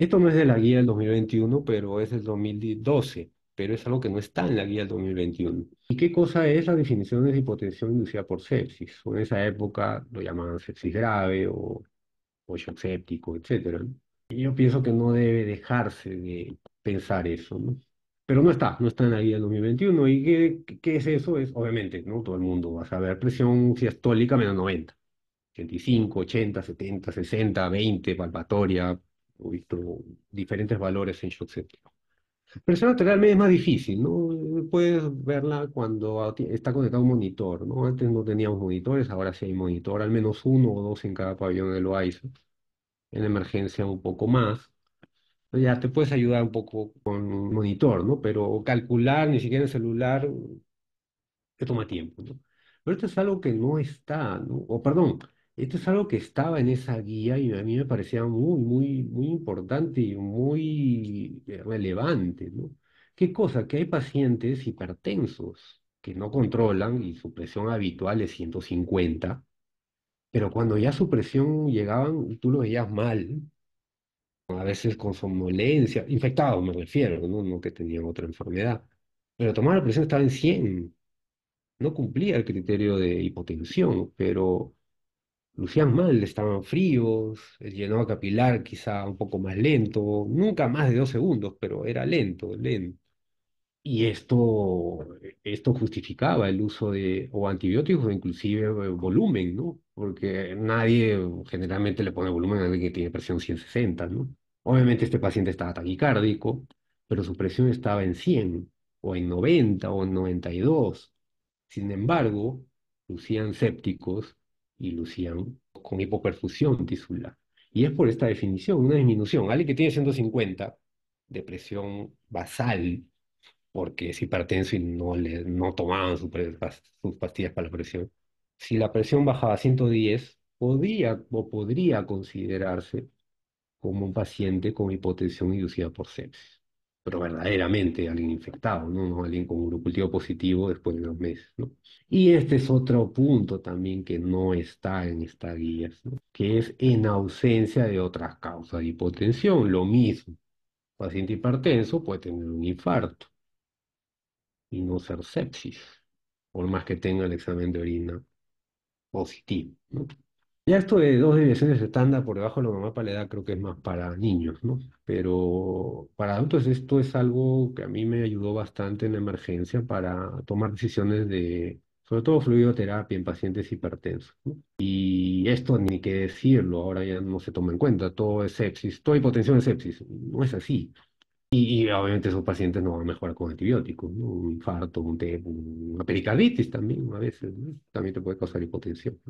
Esto no es de la guía del 2021, pero es del 2012, pero es algo que no está en la guía del 2021. ¿Y qué cosa es la definición de hipotensión inducida por sepsis? en esa época lo llamaban sepsis grave o, o shock séptico, etc. Y yo pienso que no debe dejarse de pensar eso, ¿no? Pero no está, no está en la guía del 2021. ¿Y qué, qué es eso? Es, obviamente, ¿no? Todo el mundo va a saber presión sistólica menos 90. 85, 80, 70, 60, 20, palpatoria, visto diferentes valores en shock séptico. Presión es más difícil, ¿no? Puedes verla cuando está conectado un monitor, ¿no? Antes no teníamos monitores, ahora sí hay monitor, al menos uno o dos en cada pabellón de OAIS. En emergencia un poco más. Ya te puedes ayudar un poco con un monitor, ¿no? Pero calcular ni siquiera en celular te toma tiempo, ¿no? Pero esto es algo que no está, ¿no? O perdón, esto es algo que estaba en esa guía y a mí me parecía muy, muy, muy importante y muy eh, relevante, ¿no? ¿Qué cosa? Que hay pacientes hipertensos que no controlan y su presión habitual es 150, pero cuando ya su presión llegaban, tú lo veías mal, a veces con somnolencia, infectados me refiero, ¿no? no que tenían otra enfermedad, pero tomar la presión estaba en 100, no cumplía el criterio de hipotensión, pero lucían mal, estaban fríos, el llenado capilar quizá un poco más lento, nunca más de dos segundos, pero era lento, lento. Y esto, esto justificaba el uso de o antibióticos o inclusive eh, volumen, ¿no? Porque nadie generalmente le pone volumen a alguien que tiene presión 160, ¿no? Obviamente este paciente estaba taquicárdico, pero su presión estaba en 100 o en 90 o en 92. Sin embargo, lucían sépticos y lucían con hipoperfusión tisular. Y es por esta definición, una disminución. Alguien que tiene 150 de presión basal, porque es hipertenso y no, no tomaban sus, pastillas para la presión, si la presión bajaba a 110, podía o podría considerarse como un paciente con hipotensión inducida por sepsis pero verdaderamente alguien infectado, ¿no? Alguien con un grupo positivo después de dos meses, ¿no? Y este es otro punto también que no está en esta guía, ¿no? Que es en ausencia de otras causas de hipotensión, lo mismo. paciente hipertenso puede tener un infarto y no ser sepsis, por más que tenga el examen de orina positivo, ¿no? Ya esto de dos deviaciones estándar por debajo de la mamá para la edad creo que es más para niños, ¿no? Pero para adultos esto es algo que a mí me ayudó bastante en la emergencia para tomar decisiones de, sobre todo fluidoterapia en pacientes hipertensos. ¿no? Y esto ni que decirlo, ahora ya no se toma en cuenta, todo es sepsis, toda hipotensión es sepsis, no es así. Y, obviamente esos pacientes no van a mejorar con antibióticos, ¿no? un infarto, un una pericarditis también a veces, también te puede causar hipotensión.